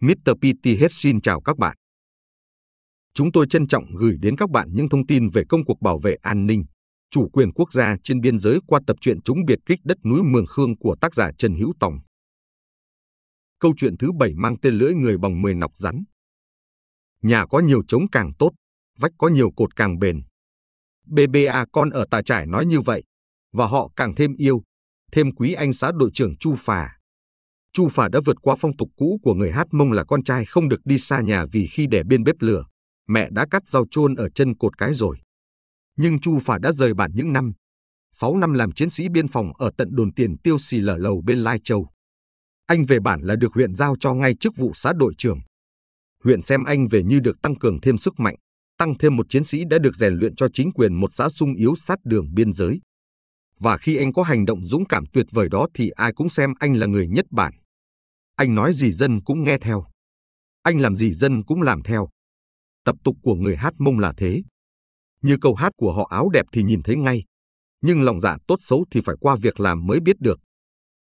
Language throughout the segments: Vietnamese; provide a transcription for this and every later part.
Mr. hết xin chào các bạn. Chúng tôi trân trọng gửi đến các bạn những thông tin về công cuộc bảo vệ an ninh, chủ quyền quốc gia trên biên giới qua tập truyện Chúng biệt kích đất núi Mường Khương của tác giả Trần Hữu Tòng. Câu chuyện thứ bảy mang tên lưỡi người bằng mười nọc rắn. Nhà có nhiều trống càng tốt, vách có nhiều cột càng bền. BBA con ở tà trải nói như vậy, và họ càng thêm yêu, thêm quý anh xã đội trưởng Chu Phà. Chu Phả đã vượt qua phong tục cũ của người Hát Mông là con trai không được đi xa nhà vì khi để bên bếp lửa, mẹ đã cắt rau chôn ở chân cột cái rồi. Nhưng Chu Phả đã rời bản những năm, 6 năm làm chiến sĩ biên phòng ở tận đồn tiền tiêu xì lở lầu bên Lai Châu. Anh về bản là được huyện giao cho ngay chức vụ xã đội trưởng. Huyện xem anh về như được tăng cường thêm sức mạnh, tăng thêm một chiến sĩ đã được rèn luyện cho chính quyền một xã sung yếu sát đường biên giới. Và khi anh có hành động dũng cảm tuyệt vời đó thì ai cũng xem anh là người nhất bản. Anh nói gì dân cũng nghe theo. Anh làm gì dân cũng làm theo. Tập tục của người hát mông là thế. Như câu hát của họ áo đẹp thì nhìn thấy ngay. Nhưng lòng dạ tốt xấu thì phải qua việc làm mới biết được.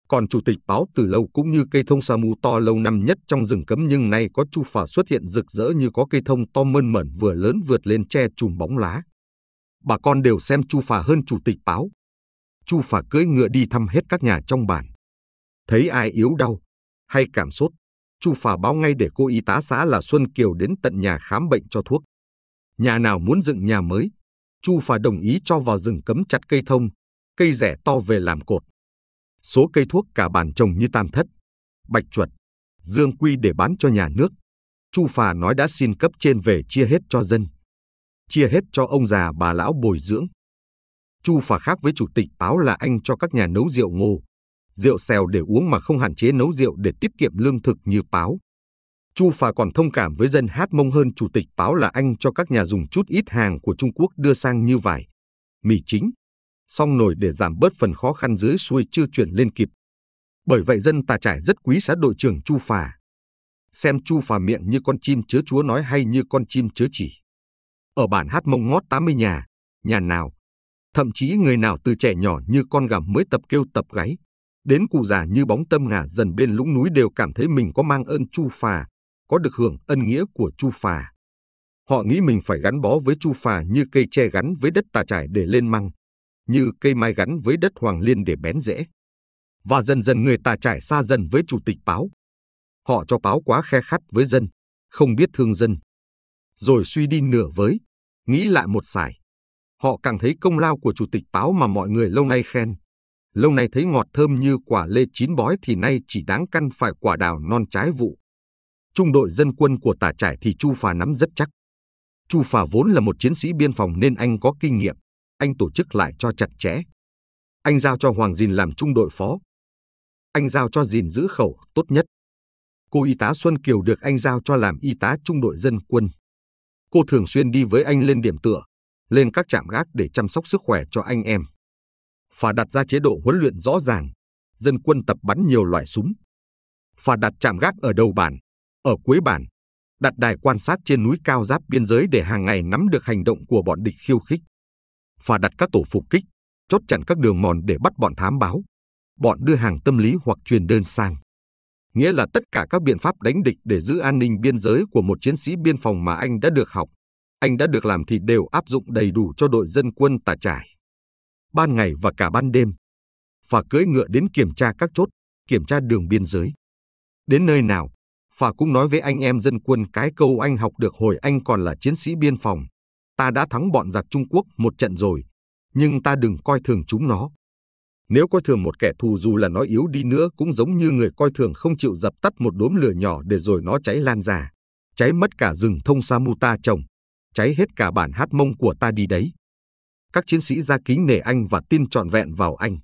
Còn chủ tịch báo từ lâu cũng như cây thông sa mu to lâu năm nhất trong rừng cấm nhưng nay có chu phà xuất hiện rực rỡ như có cây thông to mơn mởn vừa lớn vượt lên che chùm bóng lá. Bà con đều xem chu phà hơn chủ tịch báo. Chu phà cưỡi ngựa đi thăm hết các nhà trong bản. Thấy ai yếu đau, hay cảm sốt, Chu Phà báo ngay để cô y tá xã là Xuân Kiều đến tận nhà khám bệnh cho thuốc. Nhà nào muốn dựng nhà mới, Chu Phà đồng ý cho vào rừng cấm chặt cây thông, cây rẻ to về làm cột. Số cây thuốc cả bản trồng như tam thất, bạch chuột, dương quy để bán cho nhà nước. Chu Phà nói đã xin cấp trên về chia hết cho dân. Chia hết cho ông già bà lão bồi dưỡng. Chu Phà khác với chủ tịch báo là anh cho các nhà nấu rượu ngô, rượu xèo để uống mà không hạn chế nấu rượu để tiết kiệm lương thực như Páo. Chu Phà còn thông cảm với dân Hát Mông hơn chủ tịch Páo là anh cho các nhà dùng chút ít hàng của Trung Quốc đưa sang như vải, mì chính, song nổi để giảm bớt phần khó khăn dưới xuôi chưa chuyển lên kịp. Bởi vậy dân tà trải rất quý xã đội trưởng Chu Phà. Xem Chu Phà miệng như con chim chớ chúa nói hay như con chim chớ chỉ. Ở bản Hát Mông ngót 80 nhà, nhà nào, thậm chí người nào từ trẻ nhỏ như con gà mới tập kêu tập gáy, đến cụ già như bóng tâm ngả dần bên lũng núi đều cảm thấy mình có mang ơn Chu Phà, có được hưởng ân nghĩa của Chu Phà. Họ nghĩ mình phải gắn bó với Chu Phà như cây tre gắn với đất tà trải để lên măng, như cây mai gắn với đất hoàng liên để bén rễ. Và dần dần người tà trải xa dần với chủ tịch báo. Họ cho báo quá khe khắt với dân, không biết thương dân. Rồi suy đi nửa với, nghĩ lại một sải. Họ càng thấy công lao của chủ tịch báo mà mọi người lâu nay khen, lâu nay thấy ngọt thơm như quả lê chín bói thì nay chỉ đáng căn phải quả đào non trái vụ. Trung đội dân quân của tả trải thì Chu Phà nắm rất chắc. Chu Phà vốn là một chiến sĩ biên phòng nên anh có kinh nghiệm, anh tổ chức lại cho chặt chẽ. Anh giao cho Hoàng Dìn làm trung đội phó. Anh giao cho Dìn giữ khẩu tốt nhất. Cô y tá Xuân Kiều được anh giao cho làm y tá trung đội dân quân. Cô thường xuyên đi với anh lên điểm tựa, lên các trạm gác để chăm sóc sức khỏe cho anh em phải đặt ra chế độ huấn luyện rõ ràng, dân quân tập bắn nhiều loại súng. phải đặt chạm gác ở đầu bản, ở cuối bản, đặt đài quan sát trên núi cao giáp biên giới để hàng ngày nắm được hành động của bọn địch khiêu khích. phải đặt các tổ phục kích, chốt chặn các đường mòn để bắt bọn thám báo, bọn đưa hàng tâm lý hoặc truyền đơn sang. Nghĩa là tất cả các biện pháp đánh địch để giữ an ninh biên giới của một chiến sĩ biên phòng mà anh đã được học, anh đã được làm thì đều áp dụng đầy đủ cho đội dân quân tà trải ban ngày và cả ban đêm, phà cưỡi ngựa đến kiểm tra các chốt, kiểm tra đường biên giới. Đến nơi nào, phà cũng nói với anh em dân quân cái câu anh học được hồi anh còn là chiến sĩ biên phòng. Ta đã thắng bọn giặc Trung Quốc một trận rồi, nhưng ta đừng coi thường chúng nó. Nếu coi thường một kẻ thù dù là nó yếu đi nữa cũng giống như người coi thường không chịu dập tắt một đốm lửa nhỏ để rồi nó cháy lan ra. Cháy mất cả rừng thông samuta trồng. Cháy hết cả bản hát mông của ta đi đấy các chiến sĩ ra kính nể anh và tin trọn vẹn vào anh.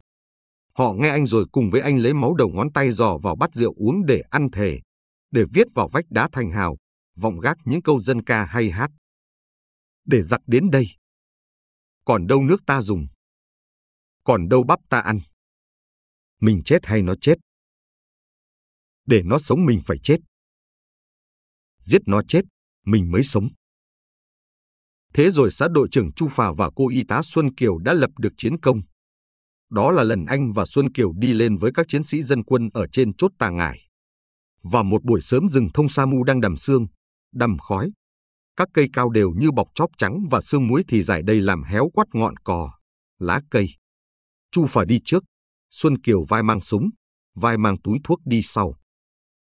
Họ nghe anh rồi cùng với anh lấy máu đầu ngón tay dò vào bát rượu uống để ăn thề, để viết vào vách đá thành hào, vọng gác những câu dân ca hay hát. Để giặc đến đây. Còn đâu nước ta dùng. Còn đâu bắp ta ăn. Mình chết hay nó chết. Để nó sống mình phải chết. Giết nó chết, mình mới sống. Thế rồi xã đội trưởng Chu Phà và cô y tá Xuân Kiều đã lập được chiến công. Đó là lần anh và Xuân Kiều đi lên với các chiến sĩ dân quân ở trên chốt tà ngải. Và một buổi sớm rừng thông sa mu đang đầm sương, đầm khói. Các cây cao đều như bọc chóp trắng và sương muối thì dài đây làm héo quắt ngọn cò, lá cây. Chu Phà đi trước, Xuân Kiều vai mang súng, vai mang túi thuốc đi sau.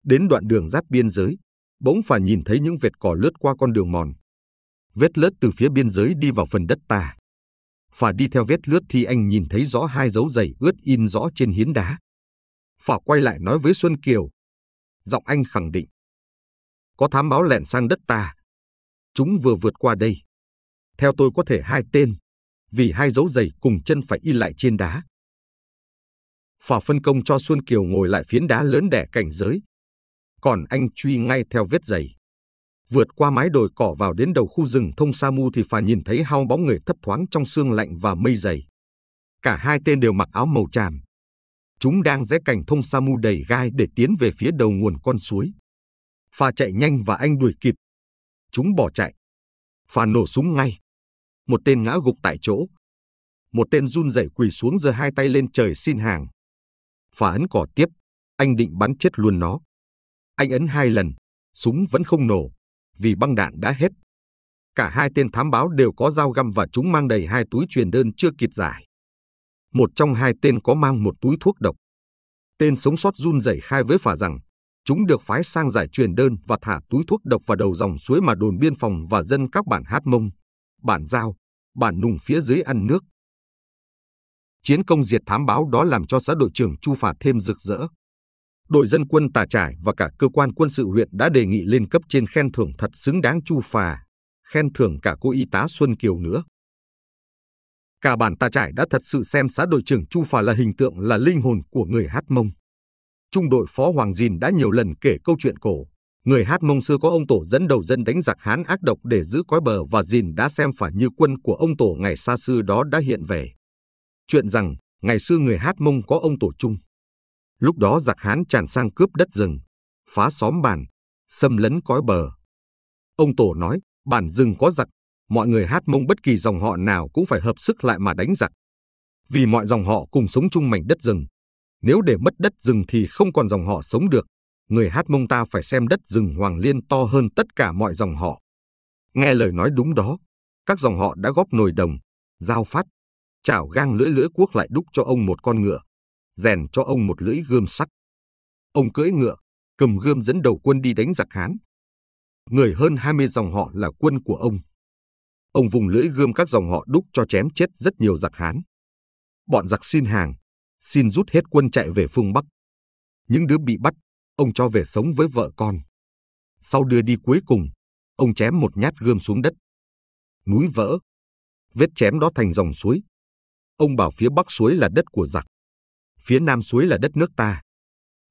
Đến đoạn đường giáp biên giới, bỗng phải nhìn thấy những vệt cỏ lướt qua con đường mòn, vết lướt từ phía biên giới đi vào phần đất ta. Phả đi theo vết lướt thì anh nhìn thấy rõ hai dấu giày ướt in rõ trên hiến đá. Phả quay lại nói với Xuân Kiều. Giọng anh khẳng định. Có thám báo lẻn sang đất ta. Chúng vừa vượt qua đây. Theo tôi có thể hai tên, vì hai dấu giày cùng chân phải in lại trên đá. Phả phân công cho Xuân Kiều ngồi lại phiến đá lớn đẻ cảnh giới, còn anh truy ngay theo vết giày vượt qua mái đồi cỏ vào đến đầu khu rừng thông Sa Mu thì phải nhìn thấy hao bóng người thấp thoáng trong sương lạnh và mây dày. Cả hai tên đều mặc áo màu tràm. Chúng đang rẽ cành thông Sa Mu đầy gai để tiến về phía đầu nguồn con suối. Phà chạy nhanh và anh đuổi kịp. Chúng bỏ chạy. Phà nổ súng ngay. Một tên ngã gục tại chỗ. Một tên run rẩy quỳ xuống giơ hai tay lên trời xin hàng. Phà ấn cỏ tiếp. Anh định bắn chết luôn nó. Anh ấn hai lần. Súng vẫn không nổ vì băng đạn đã hết. Cả hai tên thám báo đều có dao găm và chúng mang đầy hai túi truyền đơn chưa kịp giải. Một trong hai tên có mang một túi thuốc độc. Tên sống sót run rẩy khai với phả rằng chúng được phái sang giải truyền đơn và thả túi thuốc độc vào đầu dòng suối mà đồn biên phòng và dân các bản Hát Mông, bản Giao, bản Nùng phía dưới ăn nước. Chiến công diệt thám báo đó làm cho xã đội trưởng Chu Phả thêm rực rỡ đội dân quân tà trải và cả cơ quan quân sự huyện đã đề nghị lên cấp trên khen thưởng thật xứng đáng chu phà, khen thưởng cả cô y tá Xuân Kiều nữa. Cả bản tà trải đã thật sự xem xã đội trưởng Chu Phà là hình tượng là linh hồn của người Hát Mông. Trung đội Phó Hoàng Dìn đã nhiều lần kể câu chuyện cổ. Người Hát Mông xưa có ông Tổ dẫn đầu dân đánh giặc Hán ác độc để giữ quái bờ và Dìn đã xem phải như quân của ông Tổ ngày xa xưa đó đã hiện về. Chuyện rằng, ngày xưa người Hát Mông có ông Tổ Trung Lúc đó giặc Hán tràn sang cướp đất rừng, phá xóm bản, xâm lấn cõi bờ. Ông Tổ nói, bản rừng có giặc, mọi người hát mông bất kỳ dòng họ nào cũng phải hợp sức lại mà đánh giặc. Vì mọi dòng họ cùng sống chung mảnh đất rừng. Nếu để mất đất rừng thì không còn dòng họ sống được. Người hát mông ta phải xem đất rừng Hoàng Liên to hơn tất cả mọi dòng họ. Nghe lời nói đúng đó, các dòng họ đã góp nồi đồng, giao phát, chảo gang lưỡi lưỡi cuốc lại đúc cho ông một con ngựa rèn cho ông một lưỡi gươm sắc. Ông cưỡi ngựa, cầm gươm dẫn đầu quân đi đánh giặc Hán. Người hơn 20 dòng họ là quân của ông. Ông vùng lưỡi gươm các dòng họ đúc cho chém chết rất nhiều giặc Hán. Bọn giặc xin hàng, xin rút hết quân chạy về phương Bắc. Những đứa bị bắt, ông cho về sống với vợ con. Sau đưa đi cuối cùng, ông chém một nhát gươm xuống đất. Núi vỡ, vết chém đó thành dòng suối. Ông bảo phía bắc suối là đất của giặc phía nam suối là đất nước ta.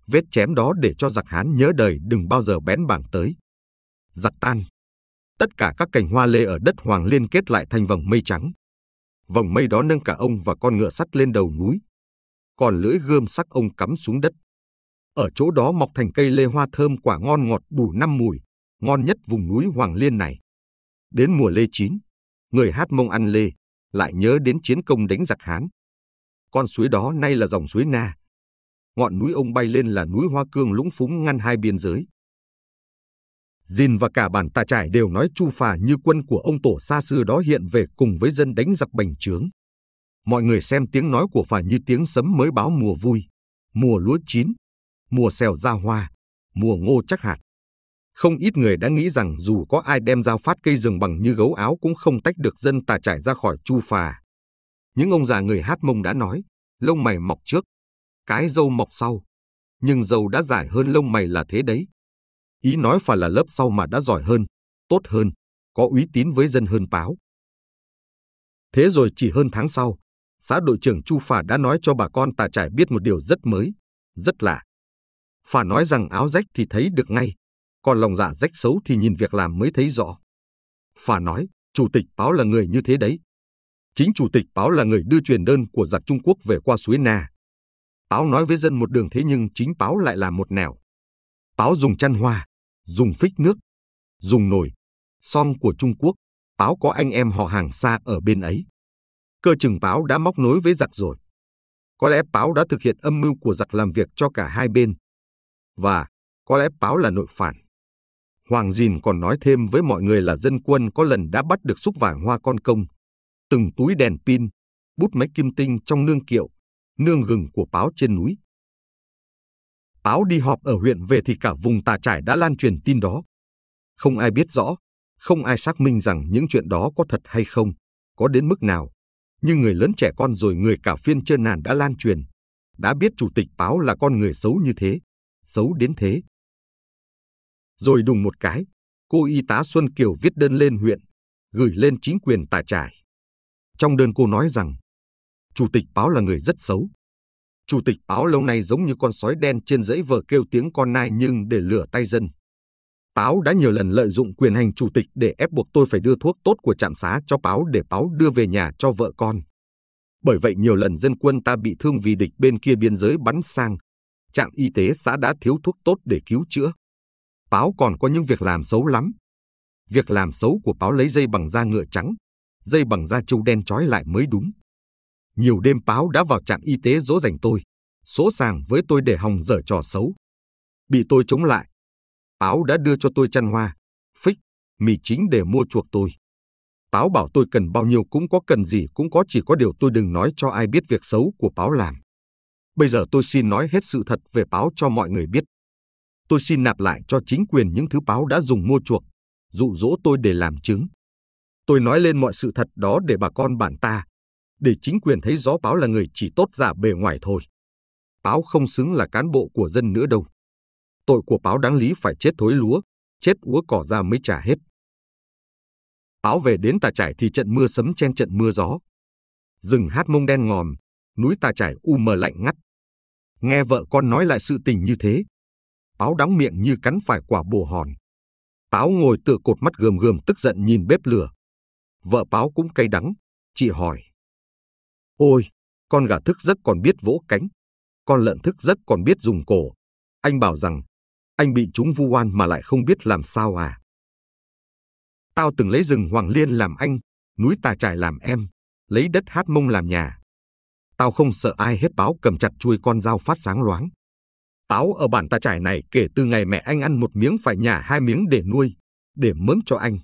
Vết chém đó để cho giặc Hán nhớ đời đừng bao giờ bén bảng tới. Giặc tan. Tất cả các cành hoa lê ở đất Hoàng liên kết lại thành vòng mây trắng. Vòng mây đó nâng cả ông và con ngựa sắt lên đầu núi. Còn lưỡi gươm sắc ông cắm xuống đất. Ở chỗ đó mọc thành cây lê hoa thơm quả ngon ngọt đủ năm mùi, ngon nhất vùng núi Hoàng Liên này. Đến mùa lê chín, người hát mông ăn lê, lại nhớ đến chiến công đánh giặc Hán, con suối đó nay là dòng suối Na. Ngọn núi ông bay lên là núi Hoa Cương lũng phúng ngăn hai biên giới. Dìn và cả bản tà trải đều nói chu phà như quân của ông tổ xa xưa đó hiện về cùng với dân đánh giặc bành trướng. Mọi người xem tiếng nói của phà như tiếng sấm mới báo mùa vui, mùa lúa chín, mùa xèo ra hoa, mùa ngô chắc hạt. Không ít người đã nghĩ rằng dù có ai đem dao phát cây rừng bằng như gấu áo cũng không tách được dân tà trải ra khỏi chu phà. Những ông già người hát mông đã nói, lông mày mọc trước, cái dâu mọc sau. Nhưng dâu đã dài hơn lông mày là thế đấy. Ý nói phải là lớp sau mà đã giỏi hơn, tốt hơn, có uy tín với dân hơn báo. Thế rồi chỉ hơn tháng sau, xã đội trưởng Chu Phà đã nói cho bà con tà trải biết một điều rất mới, rất lạ. Phà nói rằng áo rách thì thấy được ngay, còn lòng dạ rách xấu thì nhìn việc làm mới thấy rõ. Phà nói, chủ tịch báo là người như thế đấy. Chính chủ tịch Báo là người đưa truyền đơn của giặc Trung Quốc về qua suối Na. Báo nói với dân một đường thế nhưng chính Báo lại là một nẻo. Báo dùng chăn hoa, dùng phích nước, dùng nồi, son của Trung Quốc. Báo có anh em họ hàng xa ở bên ấy. Cơ chừng Báo đã móc nối với giặc rồi. Có lẽ Báo đã thực hiện âm mưu của giặc làm việc cho cả hai bên. Và có lẽ Báo là nội phản. Hoàng Dìn còn nói thêm với mọi người là dân quân có lần đã bắt được xúc vàng hoa con công, từng túi đèn pin, bút máy kim tinh trong nương kiệu, nương gừng của Báo trên núi. Báo đi họp ở huyện về thì cả vùng tà trải đã lan truyền tin đó. Không ai biết rõ, không ai xác minh rằng những chuyện đó có thật hay không, có đến mức nào. Nhưng người lớn trẻ con rồi người cả phiên trơn nàn đã lan truyền, đã biết chủ tịch Báo là con người xấu như thế, xấu đến thế. Rồi đùng một cái, cô y tá Xuân Kiều viết đơn lên huyện, gửi lên chính quyền tà trải. Trong đơn cô nói rằng, Chủ tịch báo là người rất xấu. Chủ tịch báo lâu nay giống như con sói đen trên dãy vờ kêu tiếng con nai nhưng để lửa tay dân. Báo đã nhiều lần lợi dụng quyền hành chủ tịch để ép buộc tôi phải đưa thuốc tốt của trạm xá cho báo để báo đưa về nhà cho vợ con. Bởi vậy nhiều lần dân quân ta bị thương vì địch bên kia biên giới bắn sang. Trạm y tế xã đã thiếu thuốc tốt để cứu chữa. Báo còn có những việc làm xấu lắm. Việc làm xấu của báo lấy dây bằng da ngựa trắng, dây bằng da trâu đen trói lại mới đúng. Nhiều đêm báo đã vào trạm y tế dỗ dành tôi, số sàng với tôi để hòng dở trò xấu. Bị tôi chống lại, báo đã đưa cho tôi chăn hoa, phích, mì chính để mua chuộc tôi. Báo bảo tôi cần bao nhiêu cũng có cần gì cũng có chỉ có điều tôi đừng nói cho ai biết việc xấu của báo làm. Bây giờ tôi xin nói hết sự thật về báo cho mọi người biết. Tôi xin nạp lại cho chính quyền những thứ báo đã dùng mua chuộc, dụ dỗ tôi để làm chứng. Tôi nói lên mọi sự thật đó để bà con bản ta, để chính quyền thấy rõ báo là người chỉ tốt giả bề ngoài thôi. Báo không xứng là cán bộ của dân nữa đâu. Tội của báo đáng lý phải chết thối lúa, chết úa cỏ ra mới trả hết. Báo về đến tà trải thì trận mưa sấm chen trận mưa gió. Rừng hát mông đen ngòm, núi tà trải u mờ lạnh ngắt. Nghe vợ con nói lại sự tình như thế. Báo đóng miệng như cắn phải quả bùa hòn. báo ngồi tựa cột mắt gườm gườm tức giận nhìn bếp lửa vợ báo cũng cay đắng. Chị hỏi. Ôi, con gà thức giấc còn biết vỗ cánh. Con lợn thức giấc còn biết dùng cổ. Anh bảo rằng, anh bị chúng vu oan mà lại không biết làm sao à. Tao từng lấy rừng Hoàng Liên làm anh, núi Tà Trải làm em, lấy đất Hát Mông làm nhà. Tao không sợ ai hết báo cầm chặt chuôi con dao phát sáng loáng. Táo ở bản Tà Trải này kể từ ngày mẹ anh ăn một miếng phải nhà hai miếng để nuôi, để mớm cho anh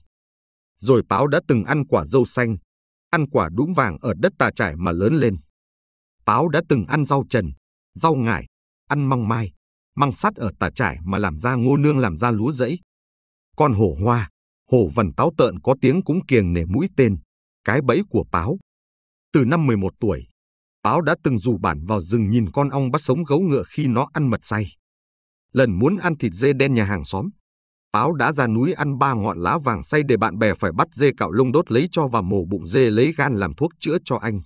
rồi Báo đã từng ăn quả dâu xanh, ăn quả đũng vàng ở đất tà trải mà lớn lên. Báo đã từng ăn rau trần, rau ngải, ăn măng mai, măng sắt ở tà trải mà làm ra ngô nương làm ra lúa rẫy. Con hổ hoa, hổ vằn táo tợn có tiếng cũng kiềng nể mũi tên, cái bẫy của Báo. Từ năm 11 tuổi, Báo đã từng dù bản vào rừng nhìn con ong bắt sống gấu ngựa khi nó ăn mật say. Lần muốn ăn thịt dê đen nhà hàng xóm, Báo đã ra núi ăn ba ngọn lá vàng say để bạn bè phải bắt dê cạo lông đốt lấy cho và mổ bụng dê lấy gan làm thuốc chữa cho anh.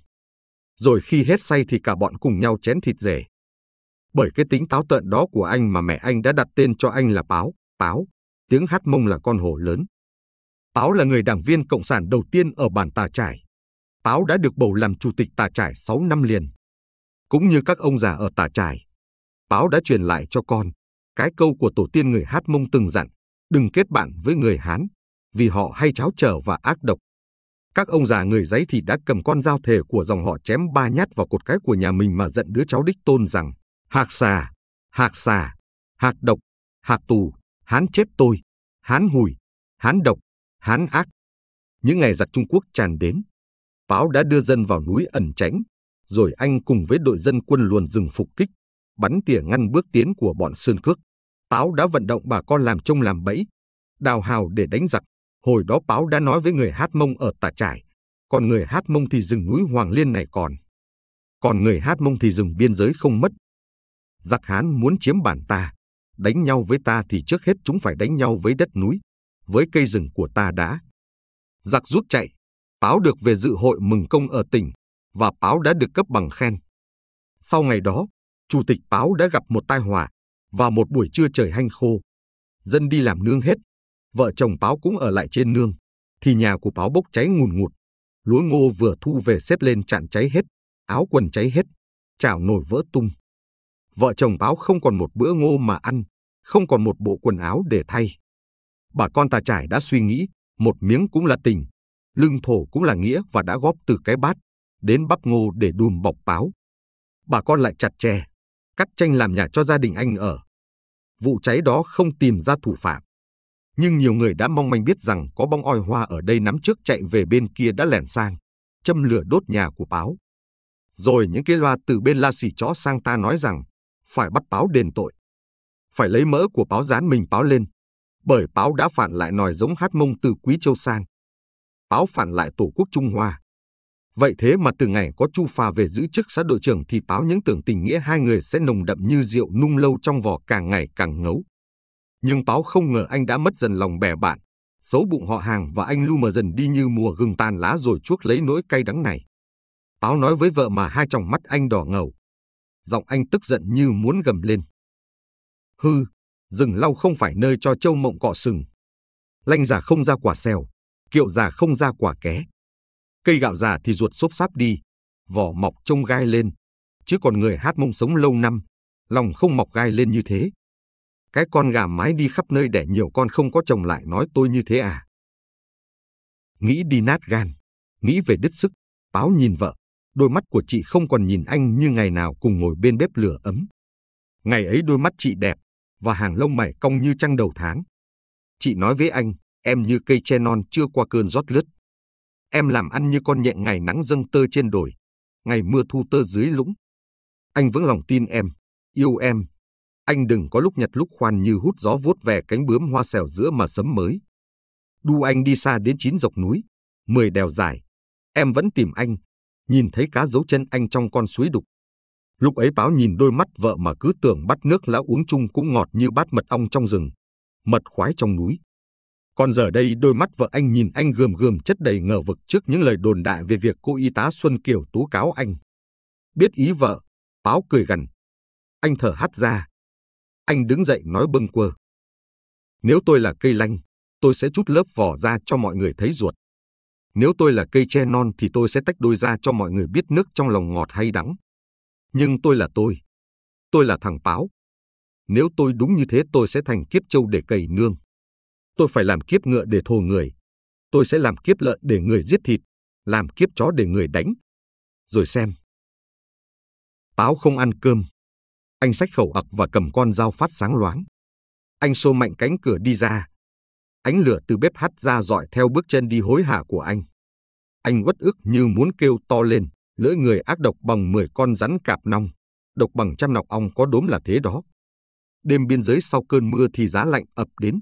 Rồi khi hết say thì cả bọn cùng nhau chén thịt rể. Bởi cái tính táo tợn đó của anh mà mẹ anh đã đặt tên cho anh là Báo, Báo, tiếng hát mông là con hổ lớn. Báo là người đảng viên Cộng sản đầu tiên ở bản Tà Trải. Báo đã được bầu làm chủ tịch Tà Trải 6 năm liền. Cũng như các ông già ở Tà Trải, Báo đã truyền lại cho con cái câu của tổ tiên người hát mông từng dặn đừng kết bạn với người Hán, vì họ hay cháo trở và ác độc. Các ông già người giấy thì đã cầm con dao thể của dòng họ chém ba nhát vào cột cái của nhà mình mà giận đứa cháu đích tôn rằng, hạc xà, hạc xà, hạc độc, hạc tù, hán chết tôi, hán hùi, hán độc, hán ác. Những ngày giặc Trung Quốc tràn đến, Báo đã đưa dân vào núi ẩn tránh, rồi anh cùng với đội dân quân luồn rừng phục kích, bắn tỉa ngăn bước tiến của bọn Sơn Cước. Báo đã vận động bà con làm trông làm bẫy, đào hào để đánh giặc. Hồi đó Báo đã nói với người Hát Mông ở Tà Trải, còn người Hát Mông thì rừng núi Hoàng Liên này còn. Còn người Hát Mông thì rừng biên giới không mất. Giặc Hán muốn chiếm bản ta, đánh nhau với ta thì trước hết chúng phải đánh nhau với đất núi, với cây rừng của ta đã. Giặc rút chạy, Báo được về dự hội mừng công ở tỉnh và Báo đã được cấp bằng khen. Sau ngày đó, Chủ tịch Báo đã gặp một tai họa, vào một buổi trưa trời hanh khô, dân đi làm nương hết, vợ chồng Báo cũng ở lại trên nương, thì nhà của Báo bốc cháy ngùn ngụt. Lúa ngô vừa thu về xếp lên chạn cháy hết, áo quần cháy hết, chảo nổi vỡ tung. Vợ chồng Báo không còn một bữa ngô mà ăn, không còn một bộ quần áo để thay. Bà con tà trải đã suy nghĩ, một miếng cũng là tình, lưng thổ cũng là nghĩa và đã góp từ cái bát đến bắp ngô để đùm bọc báo. Bà con lại chặt chè, cắt tranh làm nhà cho gia đình anh ở vụ cháy đó không tìm ra thủ phạm. Nhưng nhiều người đã mong manh biết rằng có bong oi hoa ở đây nắm trước chạy về bên kia đã lẻn sang, châm lửa đốt nhà của Báo. Rồi những cái loa từ bên la xì chó sang ta nói rằng phải bắt Báo đền tội. Phải lấy mỡ của Báo dán mình Báo lên, bởi Báo đã phản lại nòi giống hát mông từ Quý Châu sang. Báo phản lại Tổ quốc Trung Hoa, Vậy thế mà từ ngày có Chu Phà về giữ chức xã đội trưởng thì báo những tưởng tình nghĩa hai người sẽ nồng đậm như rượu nung lâu trong vỏ càng ngày càng ngấu. Nhưng báo không ngờ anh đã mất dần lòng bè bạn, xấu bụng họ hàng và anh lu mờ dần đi như mùa gừng tàn lá rồi chuốc lấy nỗi cay đắng này. Báo nói với vợ mà hai tròng mắt anh đỏ ngầu. Giọng anh tức giận như muốn gầm lên. Hư, rừng lau không phải nơi cho châu mộng cọ sừng. Lanh giả không ra quả xèo, kiệu giả không ra quả ké. Cây gạo già thì ruột xốp sáp đi, vỏ mọc trông gai lên, chứ còn người hát mông sống lâu năm, lòng không mọc gai lên như thế. Cái con gà mái đi khắp nơi để nhiều con không có chồng lại nói tôi như thế à. Nghĩ đi nát gan, nghĩ về đứt sức, báo nhìn vợ, đôi mắt của chị không còn nhìn anh như ngày nào cùng ngồi bên bếp lửa ấm. Ngày ấy đôi mắt chị đẹp, và hàng lông mày cong như trăng đầu tháng. Chị nói với anh, em như cây tre non chưa qua cơn rót lướt. Em làm ăn như con nhện ngày nắng dâng tơ trên đồi, ngày mưa thu tơ dưới lũng. Anh vững lòng tin em, yêu em. Anh đừng có lúc nhặt lúc khoan như hút gió vuốt về cánh bướm hoa xèo giữa mà sấm mới. Đu anh đi xa đến chín dọc núi, mười đèo dài. Em vẫn tìm anh, nhìn thấy cá dấu chân anh trong con suối đục. Lúc ấy báo nhìn đôi mắt vợ mà cứ tưởng bắt nước lão uống chung cũng ngọt như bát mật ong trong rừng, mật khoái trong núi. Còn giờ đây đôi mắt vợ anh nhìn anh gườm gườm chất đầy ngờ vực trước những lời đồn đại về việc cô y tá Xuân Kiều tố cáo anh. Biết ý vợ, Báo cười gần. Anh thở hắt ra. Anh đứng dậy nói bâng quơ. Nếu tôi là cây lanh, tôi sẽ chút lớp vỏ ra cho mọi người thấy ruột. Nếu tôi là cây tre non thì tôi sẽ tách đôi ra cho mọi người biết nước trong lòng ngọt hay đắng. Nhưng tôi là tôi. Tôi là thằng Báo. Nếu tôi đúng như thế tôi sẽ thành kiếp châu để cầy nương. Tôi phải làm kiếp ngựa để thồ người. Tôi sẽ làm kiếp lợn để người giết thịt, làm kiếp chó để người đánh. Rồi xem. Táo không ăn cơm. Anh sách khẩu ặc và cầm con dao phát sáng loáng. Anh xô mạnh cánh cửa đi ra. Ánh lửa từ bếp hắt ra dọi theo bước chân đi hối hả của anh. Anh uất ức như muốn kêu to lên, lưỡi người ác độc bằng 10 con rắn cạp nong, độc bằng trăm nọc ong có đốm là thế đó. Đêm biên giới sau cơn mưa thì giá lạnh ập đến,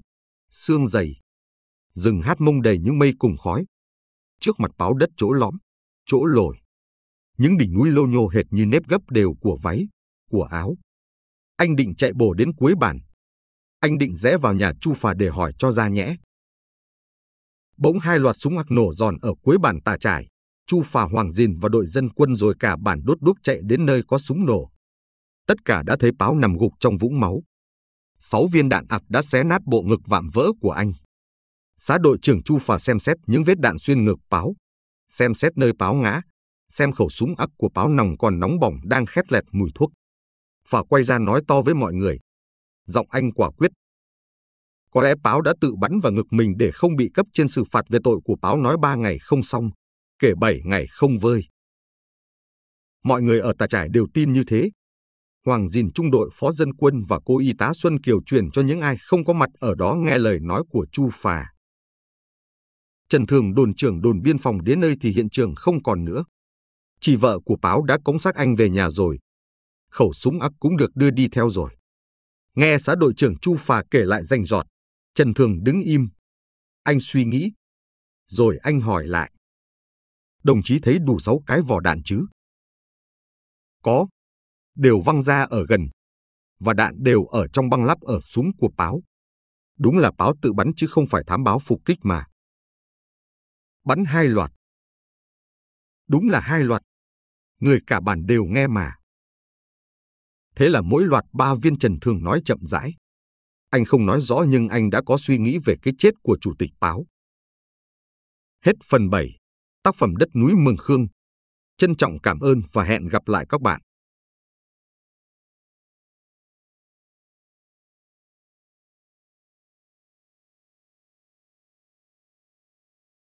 sương dày. Rừng hát mông đầy những mây cùng khói. Trước mặt báo đất chỗ lõm, chỗ lồi. Những đỉnh núi lô nhô hệt như nếp gấp đều của váy, của áo. Anh định chạy bổ đến cuối bản. Anh định rẽ vào nhà Chu Phà để hỏi cho ra nhẽ. Bỗng hai loạt súng hạc nổ giòn ở cuối bản tà trải. Chu Phà Hoàng Dìn và đội dân quân rồi cả bản đốt đúc chạy đến nơi có súng nổ. Tất cả đã thấy báo nằm gục trong vũng máu sáu viên đạn ạc đã xé nát bộ ngực vạm vỡ của anh. Xã đội trưởng Chu Phà xem xét những vết đạn xuyên ngực Páo, xem xét nơi Páo ngã, xem khẩu súng ắc của Páo nòng còn nóng bỏng đang khét lẹt mùi thuốc. Phà quay ra nói to với mọi người. Giọng anh quả quyết. Có lẽ Páo đã tự bắn vào ngực mình để không bị cấp trên xử phạt về tội của Páo nói ba ngày không xong, kể bảy ngày không vơi. Mọi người ở tà trải đều tin như thế, Hoàng dìn trung đội phó dân quân và cô y tá Xuân Kiều truyền cho những ai không có mặt ở đó nghe lời nói của Chu Phà. Trần Thường đồn trưởng đồn biên phòng đến nơi thì hiện trường không còn nữa. Chỉ vợ của Báo đã cống xác anh về nhà rồi. Khẩu súng ắc cũng được đưa đi theo rồi. Nghe xã đội trưởng Chu Phà kể lại rành rọt, Trần Thường đứng im. Anh suy nghĩ. Rồi anh hỏi lại. Đồng chí thấy đủ sáu cái vỏ đạn chứ? Có đều văng ra ở gần, và đạn đều ở trong băng lắp ở súng của Báo. Đúng là Báo tự bắn chứ không phải thám báo phục kích mà. Bắn hai loạt. Đúng là hai loạt. Người cả bản đều nghe mà. Thế là mỗi loạt ba viên Trần Thường nói chậm rãi. Anh không nói rõ nhưng anh đã có suy nghĩ về cái chết của Chủ tịch Báo. Hết phần 7. Tác phẩm Đất núi Mường Khương. Trân trọng cảm ơn và hẹn gặp lại các bạn.